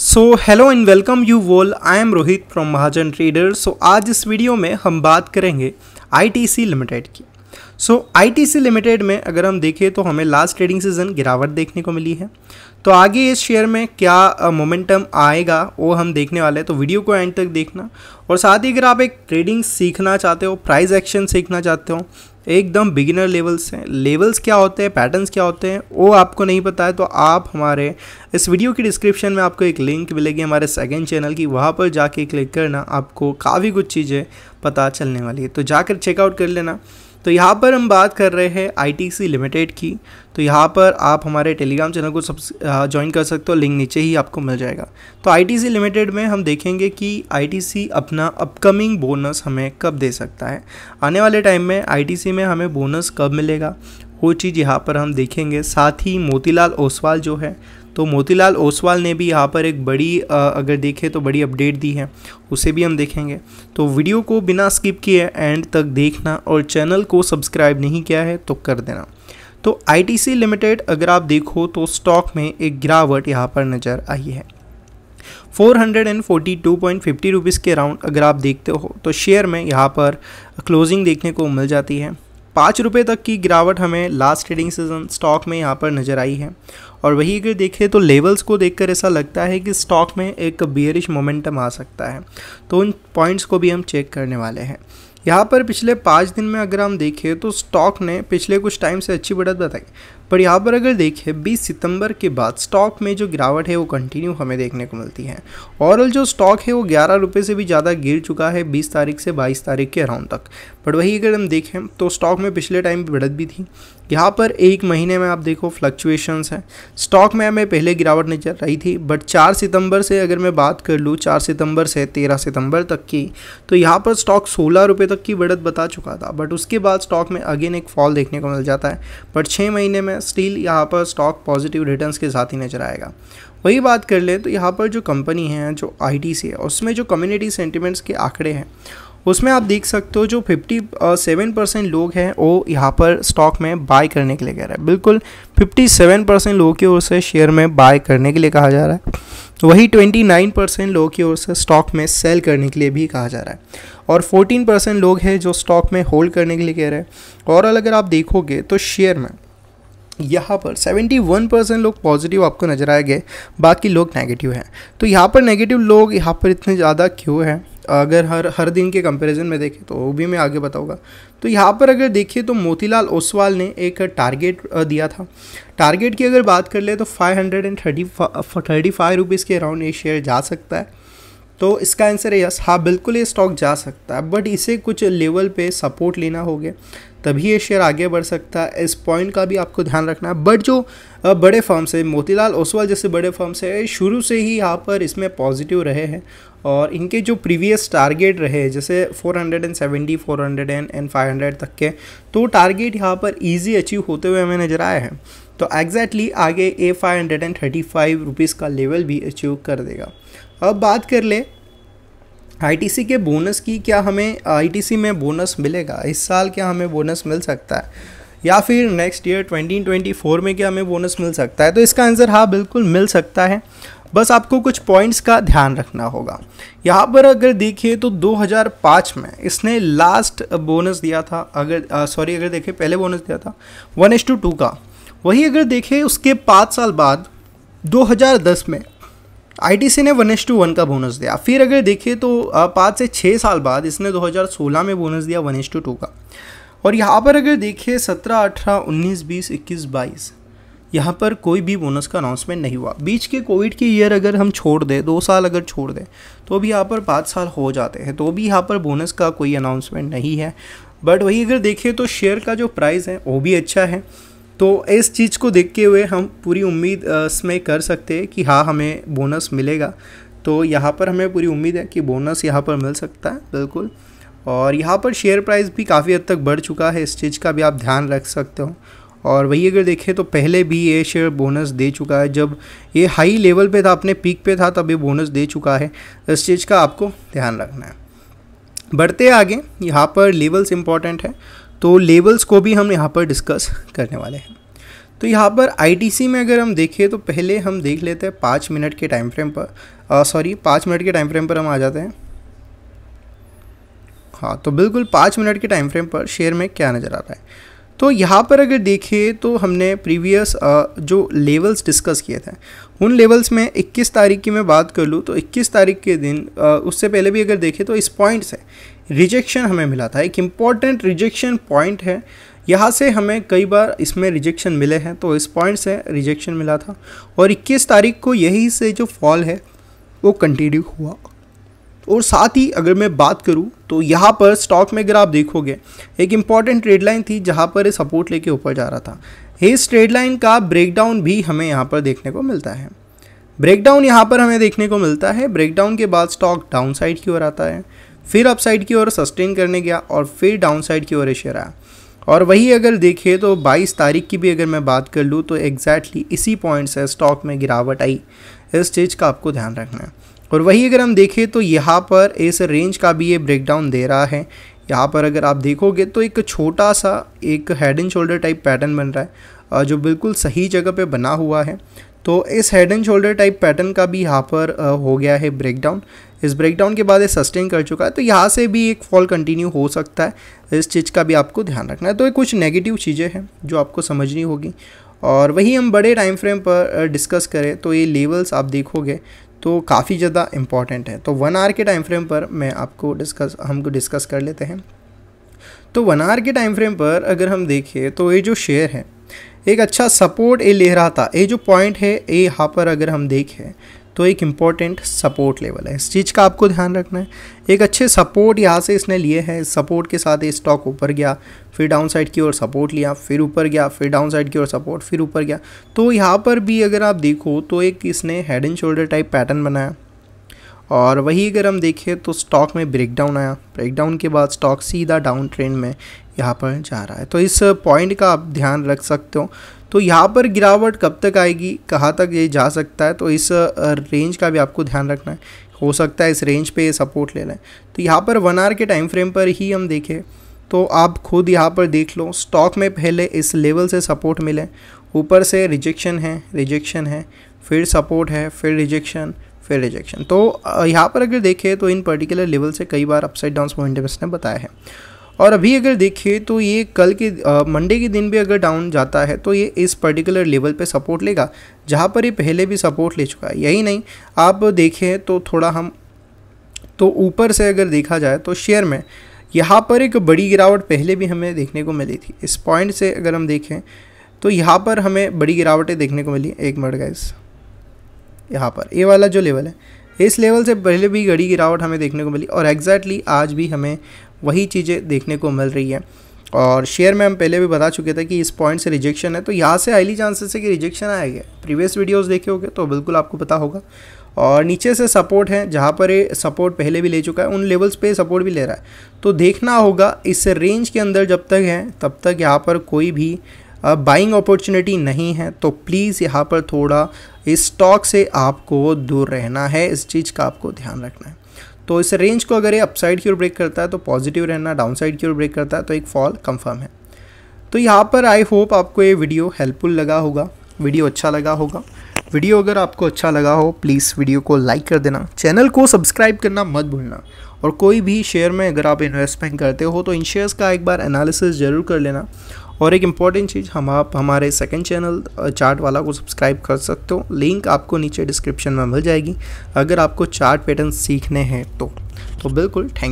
so hello and welcome you all I am Rohit from Mahajan trader so आज इस video में हम बात करेंगे आईटीसी लिमिटेड की सो सी लिमिटेड में अगर हम देखें तो हमें लास्ट ट्रेडिंग सीजन गिरावट देखने को मिली है तो आगे इस शेयर में क्या मोमेंटम आएगा वो हम देखने वाले हैं तो वीडियो को एंड तक देखना और साथ ही अगर आप एक ट्रेडिंग सीखना चाहते हो प्राइस एक्शन सीखना चाहते हो एकदम बिगिनर लेवल्स हैं लेवल्स क्या होते हैं पैटर्न्स क्या होते हैं वो आपको नहीं पता है तो आप हमारे इस वीडियो की डिस्क्रिप्शन में आपको एक लिंक मिलेगी हमारे सेकेंड चैनल की वहाँ पर जाके क्लिक करना आपको काफ़ी कुछ चीज़ें पता चलने वाली है तो जाकर चेकआउट कर लेना तो यहाँ पर हम बात कर रहे हैं आईटीसी लिमिटेड की तो यहाँ पर आप हमारे टेलीग्राम चैनल को सब ज्वाइन कर सकते हो लिंक नीचे ही आपको मिल जाएगा तो आईटीसी लिमिटेड में हम देखेंगे कि आईटीसी अपना अपकमिंग बोनस हमें कब दे सकता है आने वाले टाइम में आईटीसी में हमें बोनस कब मिलेगा वो चीज़ यहाँ पर हम देखेंगे साथ ही मोतीलाल ओसवाल जो है तो मोतीलाल ओसवाल ने भी यहाँ पर एक बड़ी अगर देखें तो बड़ी अपडेट दी है उसे भी हम देखेंगे तो वीडियो को बिना स्किप किए एंड तक देखना और चैनल को सब्सक्राइब नहीं किया है तो कर देना तो आई लिमिटेड अगर आप देखो तो स्टॉक में एक गिरावट यहाँ पर नज़र आई है 442.50 रुपीस के राउंड अगर आप देखते हो तो शेयर में यहाँ पर क्लोजिंग देखने को मिल जाती है पाँच रुपये तक की गिरावट हमें लास्ट ट्रेडिंग सीजन स्टॉक में यहाँ पर नज़र आई है और वही अगर देखें तो लेवल्स को देखकर ऐसा लगता है कि स्टॉक में एक बियरिश मोमेंटम आ सकता है तो उन पॉइंट्स को भी हम चेक करने वाले हैं यहाँ पर पिछले पाँच दिन में अगर हम देखें तो स्टॉक ने पिछले कुछ टाइम से अच्छी बढ़त बताई पर यहाँ पर अगर देखें बीस सितंबर के बाद स्टॉक में जो गिरावट है वो कंटिन्यू हमें देखने को मिलती है ओवरऑल जो स्टॉक है वो ग्यारह रुपये से भी ज़्यादा गिर चुका है बीस तारीख से बाईस तारीख के अराउंड तक बट वही अगर हम देखें तो स्टॉक में पिछले टाइम बढ़त भी थी यहाँ पर एक महीने में आप देखो फ्लक्चुएशंस हैं स्टॉक में हमें पहले गिरावट नजर रही थी बट चार सितंबर से अगर मैं बात कर लूँ चार सितंबर से तेरह सितंबर तक की तो यहाँ पर स्टॉक सोलह रुपये तक की बढ़त बता चुका था बट उसके बाद स्टॉक में अगेन एक फॉल देखने को मिल जाता है बट छः महीने में स्टिल यहाँ पर स्टॉक पॉजिटिव रिटर्न के साथ ही नजर आएगा वही बात कर लें तो यहाँ पर जो कंपनी है जो आई है उसमें जो कम्युनिटी सेंटिमेंट्स के आंकड़े हैं उसमें आप देख सकते हो जो फिफ्टी सेवन परसेंट लोग हैं वो यहाँ पर स्टॉक में बाय करने के लिए कह रहा है बिल्कुल फिफ्टी सेवन परसेंट लोगों की ओर से शेयर में बाय करने के लिए कहा जा रहा है वही 29 परसेंट लोगों की ओर से स्टॉक में सेल करने के लिए भी कहा जा रहा है और 14 परसेंट लोग हैं जो स्टॉक में होल्ड करने के लिए कह रहे हैं और अगर आप देखोगे तो शेयर में यहाँ पर 71 परसेंट लोग पॉजिटिव आपको नज़र आए गए बाकी लोग नेगेटिव हैं तो यहाँ पर नेगेटिव लोग यहाँ पर इतने ज़्यादा क्यों हैं अगर हर हर दिन के कंपैरिजन में देखें तो वो भी मैं आगे बताऊंगा तो यहाँ पर अगर देखिए तो मोतीलाल ओसवाल ने एक टारगेट दिया था टारगेट की अगर बात कर ले तो five hundred and thirty thirty five rupees के अराउंड ये शेयर जा सकता है तो इसका आंसर है यस हाँ बिल्कुल ये स्टॉक जा सकता है बट इसे कुछ लेवल पे सपोर्ट लेना होगा तभी ये शेयर आगे बढ़ सकता है इस पॉइंट का भी आपको ध्यान रखना है बट जो बड़े फॉर्म्स है मोतीलाल ओसवाल जैसे बड़े फॉर्म्स है शुरू से ही यहाँ पर इसमें पॉजिटिव रहे हैं और इनके जो प्रीवियस टारगेट रहे जैसे 470, 400 एंड 500 तक के तो टारगेट यहाँ पर इजी अचीव होते हुए हमें नज़र आए हैं तो एग्जैक्टली exactly आगे a five hundred and thirty five rupees का लेवल भी अचीव कर देगा अब बात कर ले आईटीसी के बोनस की क्या हमें आईटीसी में बोनस मिलेगा इस साल क्या हमें बोनस मिल सकता है या फिर नेक्स्ट ईयर 2024 में क्या हमें बोनस मिल सकता है तो इसका आंसर हाँ बिल्कुल मिल सकता है बस आपको कुछ पॉइंट्स का ध्यान रखना होगा यहाँ पर अगर देखिए तो 2005 में इसने लास्ट बोनस दिया था अगर सॉरी अगर देखें पहले बोनस दिया था वन एस टू टू का वही अगर देखें उसके पाँच साल बाद 2010 में आई ने वन एस टू वन का बोनस दिया फिर अगर देखें तो पाँच से छः साल बाद इसने 2016 में बोनस दिया वन एस टू टू का और यहाँ पर अगर देखें 17, 18, 19, 20, 21, 22 यहाँ पर कोई भी बोनस का अनाउंसमेंट नहीं हुआ बीच के कोविड के ईयर अगर हम छोड़ दें दो साल अगर छोड़ दें तो भी यहाँ पर पाँच साल हो जाते हैं तो भी यहाँ पर बोनस का कोई अनाउंसमेंट नहीं है बट वही अगर देखें तो शेयर का जो प्राइस है वो भी अच्छा है तो इस चीज़ को देखते हुए हम पूरी उम्मीद इसमें कर सकते हैं कि हाँ हमें बोनस मिलेगा तो यहाँ पर हमें पूरी उम्मीद है कि बोनस यहाँ पर मिल सकता है बिल्कुल और यहाँ पर शेयर प्राइस भी काफ़ी हद तक बढ़ चुका है इस चीज़ का भी आप ध्यान रख सकते हो और वही अगर देखें तो पहले भी ये शेयर बोनस दे चुका है जब ये हाई लेवल पे था अपने पीक पे था तब ये बोनस दे चुका है इस चीज़ का आपको ध्यान रखना है बढ़ते आगे यहाँ पर लेवल्स इंपॉर्टेंट है तो लेबल्स को भी हम यहाँ पर डिस्कस करने वाले हैं तो यहाँ पर आईटीसी में अगर हम देखें तो पहले हम देख लेते हैं पाँच मिनट के टाइम फ्रेम पर सॉरी पाँच मिनट के टाइम फ्रेम पर हम आ जाते हैं हाँ तो बिल्कुल पाँच मिनट के टाइम फ्रेम पर शेयर में क्या नज़र आ रहा है तो यहाँ पर अगर देखें तो हमने प्रीवियस जो लेवल्स डिस्कस किए थे उन लेवल्स में 21 तारीख की मैं बात कर लूँ तो 21 तारीख के दिन उससे पहले भी अगर देखें तो इस पॉइंट से रिजेक्शन हमें मिला था एक इम्पॉर्टेंट रिजेक्शन पॉइंट है यहाँ से हमें कई बार इसमें रिजेक्शन मिले हैं तो इस पॉइंट से रिजेक्शन मिला था और 21 तारीख को यही से जो फॉल है वो कंटिन्यू हुआ और साथ ही अगर मैं बात करूँ तो यहाँ पर स्टॉक में अगर आप देखोगे एक इम्पॉर्टेंट ट्रेड लाइन थी जहाँ पर सपोर्ट लेके ऊपर जा रहा था इस ट्रेड लाइन का ब्रेकडाउन भी हमें यहाँ पर देखने को मिलता है ब्रेकडाउन यहाँ पर हमें देखने को मिलता है ब्रेकडाउन के बाद स्टॉक डाउन साइड की ओर आता है फिर अपसाइड की ओर सस्टेन करने गया और फिर डाउनसाइड की ओर इशारा आया और वही अगर देखें तो 22 तारीख की भी अगर मैं बात कर लूँ तो एग्जैक्टली exactly इसी पॉइंट से स्टॉक में गिरावट आई इस चीज़ का आपको ध्यान रखना है और वही अगर हम देखें तो यहाँ पर इस रेंज का भी ये ब्रेकडाउन दे रहा है यहाँ पर अगर आप देखोगे तो एक छोटा सा एक head and shoulder type pattern बन रहा है जो बिल्कुल सही जगह पे बना हुआ है तो इस head and shoulder type pattern का भी यहाँ पर हो गया है ब्रेकडाउन इस ब्रेकडाउन के बाद ये सस्टेन कर चुका है तो यहाँ से भी एक फॉल कंटिन्यू हो सकता है इस चीज़ का भी आपको ध्यान रखना है तो ये कुछ नेगेटिव चीज़ें हैं जो आपको समझनी होगी और वही हम बड़े टाइम फ्रेम पर डिस्कस करें तो ये लेवल्स आप देखोगे तो काफ़ी ज़्यादा इम्पॉर्टेंट है तो वन आवर के टाइम फ्रेम पर मैं आपको डिस्कस हमको डिस्कस कर लेते हैं तो वन आवर के टाइम फ्रेम पर अगर हम देखें तो ये जो शेयर है एक अच्छा सपोर्ट ये ले रहा था ये जो पॉइंट है ये यहाँ पर अगर हम देखें तो एक इम्पॉर्टेंट सपोर्ट लेवल है इस चीज़ का आपको ध्यान रखना है एक अच्छे सपोर्ट यहाँ से इसने लिए हैं सपोर्ट के साथ स्टॉक ऊपर गया फिर डाउन साइड की ओर सपोर्ट लिया फिर ऊपर गया फिर डाउन साइड की ओर सपोर्ट फिर ऊपर गया तो यहाँ पर भी अगर आप देखो तो एक इसने head and shoulder type pattern बनाया और वही अगर हम देखें तो स्टॉक में ब्रेकडाउन आया ब्रेकडाउन के बाद स्टॉक सीधा डाउन ट्रेंड में यहाँ पर जा रहा है तो इस पॉइंट का आप ध्यान रख सकते हो तो यहाँ पर गिरावट कब तक आएगी कहाँ तक ये जा सकता है तो इस रेंज का भी आपको ध्यान रखना है हो सकता है इस रेंज पे सपोर्ट ले लें तो यहाँ पर वन आर के टाइम फ्रेम पर ही हम देखें तो आप खुद यहाँ पर देख लो स्टॉक में पहले इस लेवल से सपोर्ट मिले ऊपर से रिजेक्शन है रिजेक्शन है फिर सपोर्ट है फिर रिजेक्शन फिर रिजेक्शन तो यहाँ पर अगर देखें तो इन पर्टिकुलर लेवल से कई बार अपसाइड डाउन पॉइंट ने बताया है और अभी अगर देखिए तो ये कल के मंडे के दिन भी अगर डाउन जाता है तो ये इस पर्टिकुलर लेवल पे सपोर्ट लेगा जहाँ पर ये पहले भी सपोर्ट ले चुका है यही नहीं आप देखें तो थोड़ा हम तो ऊपर से अगर देखा जाए तो शेयर में यहाँ पर एक बड़ी गिरावट पहले भी हमें देखने को मिली थी इस पॉइंट से अगर हम देखें तो यहाँ पर हमें बड़ी गिरावटें देखने को मिली एक मिनट गाइस यहाँ पर ये वाला जो लेवल है इस लेवल से पहले भी घड़ी गिरावट हमें देखने को मिली और एग्जैक्टली आज भी हमें वही चीज़ें देखने को मिल रही है और शेयर में हम पहले भी बता चुके थे कि इस पॉइंट से रिजेक्शन है तो यहाँ से हाईली चांसेस है कि रिजेक्शन आएगा प्रीवियस वीडियोस देखे होंगे तो बिल्कुल आपको पता होगा और नीचे से सपोर्ट है जहाँ पर ये सपोर्ट पहले भी ले चुका है उन लेवल्स पे सपोर्ट भी ले रहा है तो देखना होगा इस रेंज के अंदर जब तक है तब तक यहाँ पर कोई भी बाइंग अपॉर्चुनिटी नहीं है तो प्लीज़ यहाँ पर थोड़ा इस स्टॉक से आपको दूर रहना है इस चीज़ का आपको ध्यान रखना है तो इस रेंज को अगर ये अपसाइड की ओर ब्रेक करता है तो पॉजिटिव रहना डाउनसाइड की ओर ब्रेक करता है तो एक फॉल कंफर्म है तो यहाँ पर आई होप आपको ये वीडियो हेल्पफुल लगा होगा वीडियो अच्छा लगा होगा वीडियो अगर आपको अच्छा लगा हो प्लीज़ वीडियो को लाइक कर देना चैनल को सब्सक्राइब करना मत भूलना और कोई भी शेयर में अगर आप इन्वेस्टमेंट करते हो तो इन शेयर्स का एक बार एनालिसिस ज़रूर कर लेना और एक इम्पॉर्टेंट चीज़ हम आप हमारे सेकंड चैनल चार्ट वाला को सब्सक्राइब कर सकते हो लिंक आपको नीचे डिस्क्रिप्शन में मिल जाएगी अगर आपको चार्ट पैटर्न सीखने हैं तो तो बिल्कुल थैंक